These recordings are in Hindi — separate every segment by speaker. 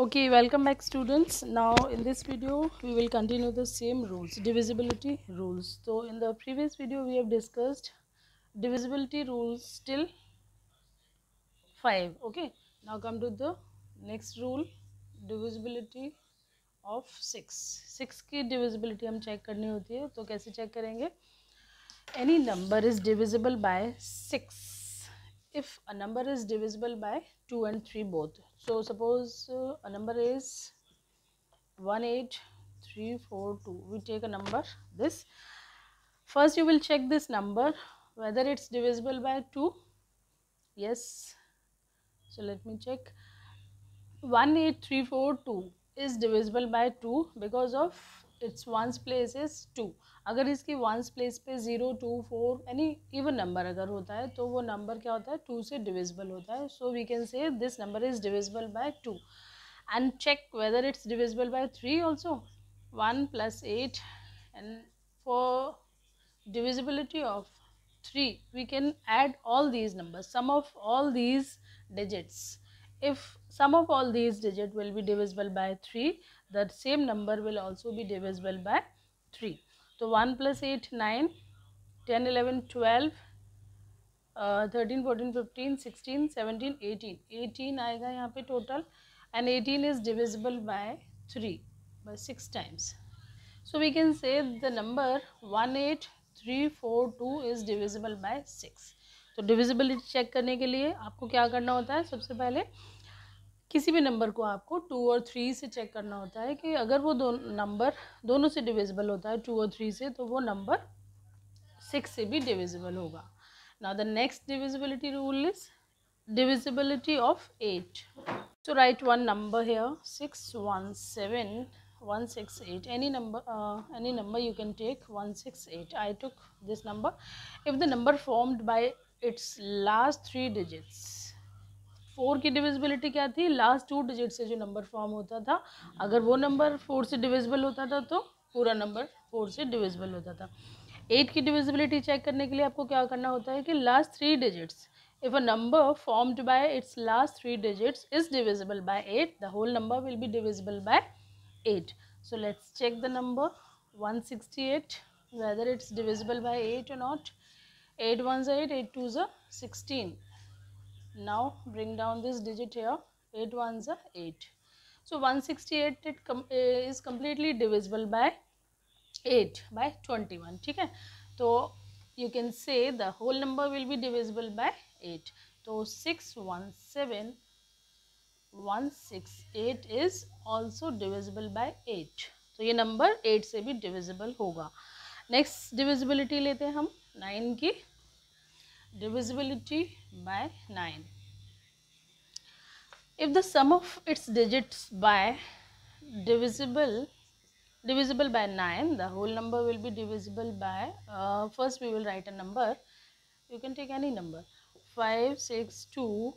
Speaker 1: okay welcome back students now in this video we will continue the same rules divisibility rules so in the previous video we have discussed divisibility rules till 5 okay now come to the next rule divisibility of 6 6 की divisibility हम check करनी होती है तो कैसे check करेंगे any number is divisible by 6 if a number is divisible by 2 and 3 both. So suppose uh, a number is 18342. We take a number this. First you will check this number whether it's divisible by 2. Yes. So let me check. 18342 is divisible by 2 because of its ones place is two अगर इसकी वंस प्लेस पे ज़ीरो टू फोर यानी इवन नंबर अगर होता है तो वो नंबर क्या होता है टू से डिविजिबल होता है so we can say this number is divisible by two and check whether it's divisible by three also one plus eight and for divisibility of three we can add all these number sum of all these digits if sum of all these digit will be divisible by three the same number will also भी डिविजल बाय थ्री तो one plus eight nine ten eleven twelve thirteen fourteen fifteen sixteen seventeen eighteen eighteen आएगा यहाँ पे total and eighteen is divisible by three by six times so we can say the number one eight three four two is divisible by six तो डिविजिबिलिटी चेक करने के लिए आपको क्या करना होता है सबसे पहले किसी भी नंबर को आपको टू और थ्री से चेक करना होता है कि अगर वो दो नंबर दोनों से डिविजिबल होता है टू और थ्री से तो वो नंबर सिक्स से भी डिविजिबल होगा ना the next divisibility rule is divisibility of eight so right one number है six one seven one six eight any number any number you can take one six eight I took this number if the number formed by its last three digits four की डिविजिबिलिटी क्या थी लास्ट टू डिजिट से जो नंबर फॉर्म होता था अगर वो नंबर फोर से डिविजिबल होता था तो पूरा नंबर फोर से डिविजिबल होता था एट की डिविजिबिलिटी चेक करने के लिए आपको क्या करना होता है कि last three digits if a number formed by its last three digits is divisible by eight the whole number will be divisible by eight so let's check the number one sixty eight whether it's divisible by eight not eight one जो एट एट टू ज sixteen now bring down this digit here 8 ones are 8 so 168 it com uh, is completely divisible by 8 by 21 theek hai तो you can say the whole number will be divisible by 8 तो 617 168 is also divisible by 8 so ye number 8 se bhi divisible hoga next divisibility lete हैं हम 9 ki divisibility by 9 if the sum of its digits by divisible divisible by 9 the whole number will be divisible by uh, first we will write a number you can take any number 5 6 2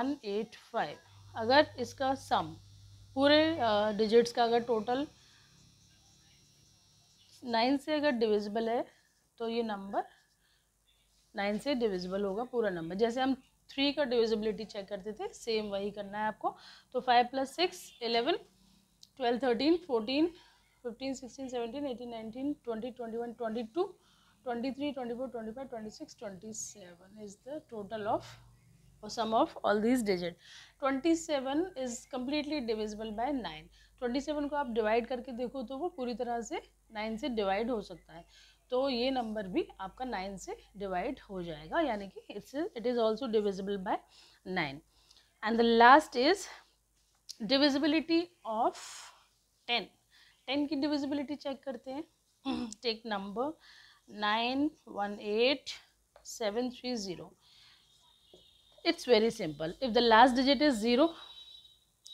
Speaker 1: 1 8 5 अगर इसका सम पूरे डिजिट्स uh, का अगर टोटल नाइन से अगर डिविजिबल है तो ये नंबर नाइन से डिविजिबल होगा पूरा नंबर जैसे हम थ्री का डिविजिबिलिटी चेक करते थे सेम वही करना है आपको तो five plus six eleven twelve thirteen fourteen fifteen sixteen seventeen eighteen nineteen twenty twenty one twenty two twenty three twenty four twenty five twenty six twenty seven is the total of of all this digit twenty seven is completely divisible divisible nine twenty seven को आप डिवाइड करके देखो तो वो पूरी तरह से नाइन से डिवाइड हो सकता है तो ये नंबर भी आपका नाइन से डिवाइड हो जाएगा यानी कि it's it is also divisible by nine and the last is divisibility of ten ten की डिविजिबिलिटी चेक करते हैं take number nine one eight seven three zero it's very simple if the last digit is zero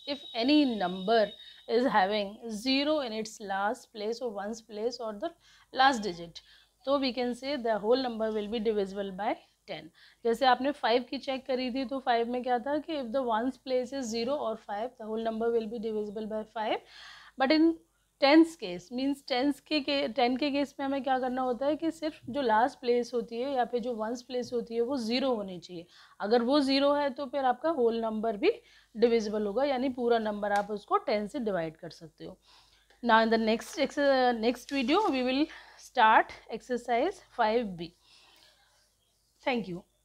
Speaker 1: if any number is having zero in its last place और वंस प्लेस और द लास्ट डिजिट तो we can say the whole number will be divisible by ten जैसे आपने फाइव की चेक करी थी तो फाइव में क्या था कि if the ones place is zero और five the whole number will be divisible by five but in tens case means tens के टेन के केस में हमें क्या करना होता है कि सिर्फ जो लास्ट प्लेस होती है या फिर जो वंस प्लेस होती है वो ज़ीरो होनी चाहिए अगर वो ज़ीरो है तो फिर आपका होल नंबर भी डिविजिबल होगा यानी पूरा नंबर आप उसको टेन से डिवाइड कर सकते हो ना in the next next video we will start exercise five B thank you